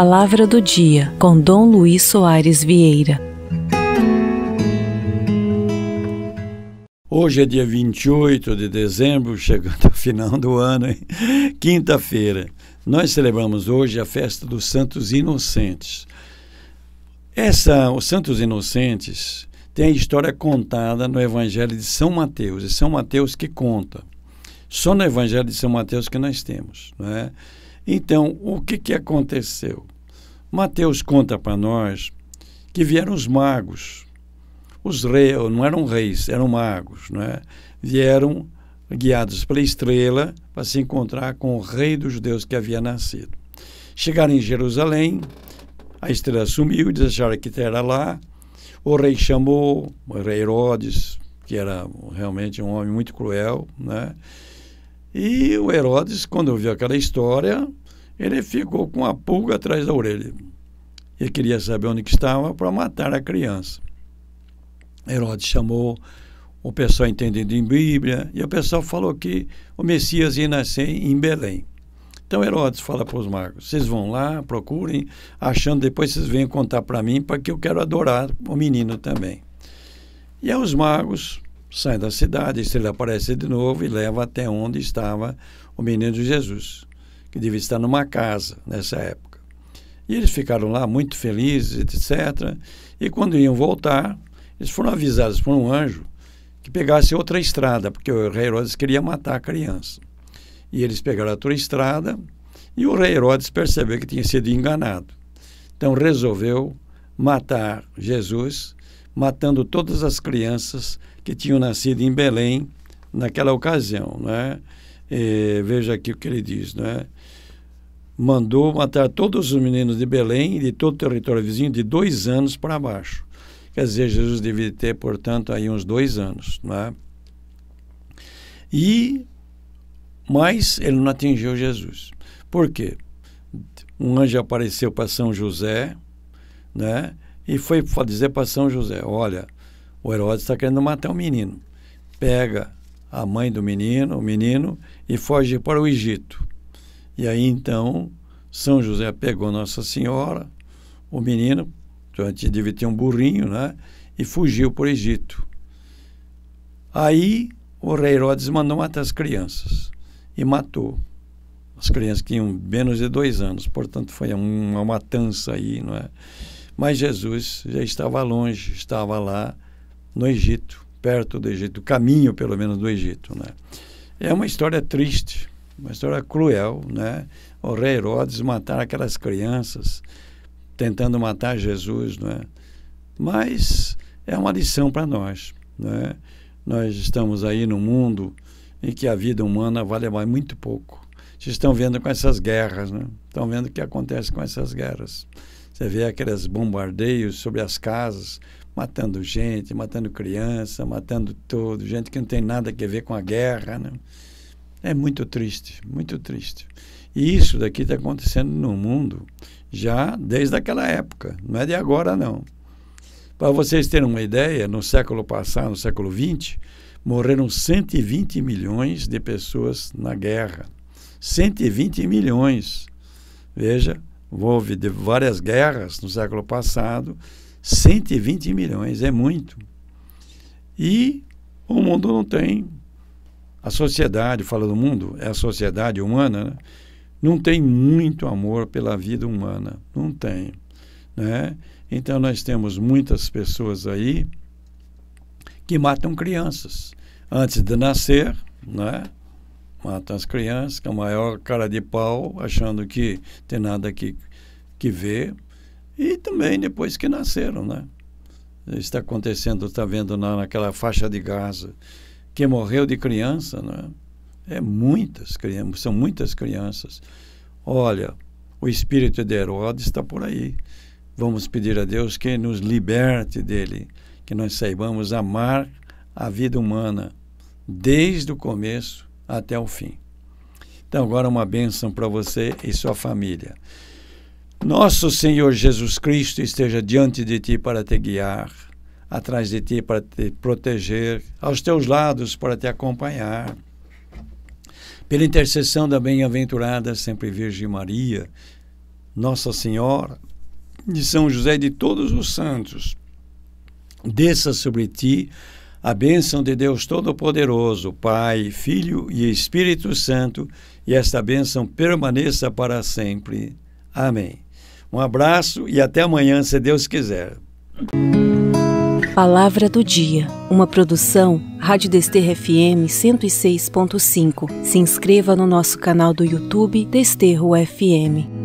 Palavra do Dia, com Dom Luiz Soares Vieira. Hoje é dia 28 de dezembro, chegando ao final do ano, quinta-feira. Nós celebramos hoje a festa dos Santos Inocentes. Essa, os Santos Inocentes, tem a história contada no Evangelho de São Mateus, é São Mateus que conta. Só no Evangelho de São Mateus que nós temos, não é? Então, o que, que aconteceu? Mateus conta para nós que vieram os magos. Os reis, não eram reis, eram magos, não é? Vieram guiados pela estrela para se encontrar com o rei dos judeus que havia nascido. Chegaram em Jerusalém, a estrela sumiu, eles acharam que era lá. O rei chamou, o rei Herodes, que era realmente um homem muito cruel, né? E o Herodes, quando ouviu aquela história, ele ficou com a pulga atrás da orelha e queria saber onde que estava para matar a criança. Herodes chamou o pessoal entendendo em Bíblia e o pessoal falou que o Messias ia nascer em Belém. Então Herodes fala para os magos: vocês vão lá, procurem, achando depois vocês venham contar para mim, para que eu quero adorar o menino também. E aí os magos saem da cidade, ele aparece de novo e leva até onde estava o menino Jesus que devia estar numa casa nessa época. E eles ficaram lá muito felizes, etc. E quando iam voltar, eles foram avisados por um anjo que pegasse outra estrada, porque o rei Herodes queria matar a criança. E eles pegaram outra estrada e o rei Herodes percebeu que tinha sido enganado. Então resolveu matar Jesus, matando todas as crianças que tinham nascido em Belém naquela ocasião, não é veja aqui o que ele diz, né? Mandou matar todos os meninos de Belém e de todo o território vizinho de dois anos para baixo. Quer dizer, Jesus devia ter, portanto, aí uns dois anos, é? E, mas ele não atingiu Jesus. Por quê? Um anjo apareceu para São José, né? E foi dizer para São José, olha, o Herodes está querendo matar o menino. Pega a mãe do menino, o menino, e foge para o Egito. E aí então São José pegou Nossa Senhora, o menino, devia ter um burrinho, né? E fugiu para o Egito. Aí o rei Herodes mandou matar as crianças e matou. As crianças que tinham menos de dois anos, portanto foi uma matança aí, não é? Mas Jesus já estava longe, estava lá no Egito perto do Egito, caminho pelo menos do Egito, né? É uma história triste, uma história cruel, né? O rei Herodes matar aquelas crianças, tentando matar Jesus, né? Mas é uma lição para nós, né? Nós estamos aí no mundo em que a vida humana vale mais muito pouco. Vocês estão vendo com essas guerras, né? Estão vendo o que acontece com essas guerras. Você vê aqueles bombardeios sobre as casas, matando gente, matando criança, matando todo, gente que não tem nada a ver com a guerra. Né? É muito triste, muito triste. E isso daqui está acontecendo no mundo já desde aquela época, não é de agora não. Para vocês terem uma ideia, no século passado, no século XX, morreram 120 milhões de pessoas na guerra. 120 milhões. Veja, houve várias guerras no século passado 120 milhões, é muito. E o mundo não tem. A sociedade, fala do mundo, é a sociedade humana, né? não tem muito amor pela vida humana. Não tem. Né? Então, nós temos muitas pessoas aí que matam crianças. Antes de nascer, né? matam as crianças com a maior cara de pau, achando que tem nada que, que ver e também depois que nasceram, né? Está acontecendo, está vendo na, naquela faixa de Gaza, que morreu de criança, né? É muitas crianças, são muitas crianças. Olha, o espírito de Herodes está por aí. Vamos pedir a Deus que nos liberte dele, que nós saibamos amar a vida humana desde o começo até o fim. Então, agora uma bênção para você e sua família. Nosso Senhor Jesus Cristo esteja diante de ti para te guiar, atrás de ti para te proteger, aos teus lados para te acompanhar. Pela intercessão da bem-aventurada sempre Virgem Maria, Nossa Senhora, de São José e de todos os santos, desça sobre ti a bênção de Deus Todo-Poderoso, Pai, Filho e Espírito Santo, e esta bênção permaneça para sempre. Amém. Um abraço e até amanhã, se Deus quiser. Palavra do Dia, uma produção Rádio Desterro FM 106.5. Se inscreva no nosso canal do YouTube Desterro FM.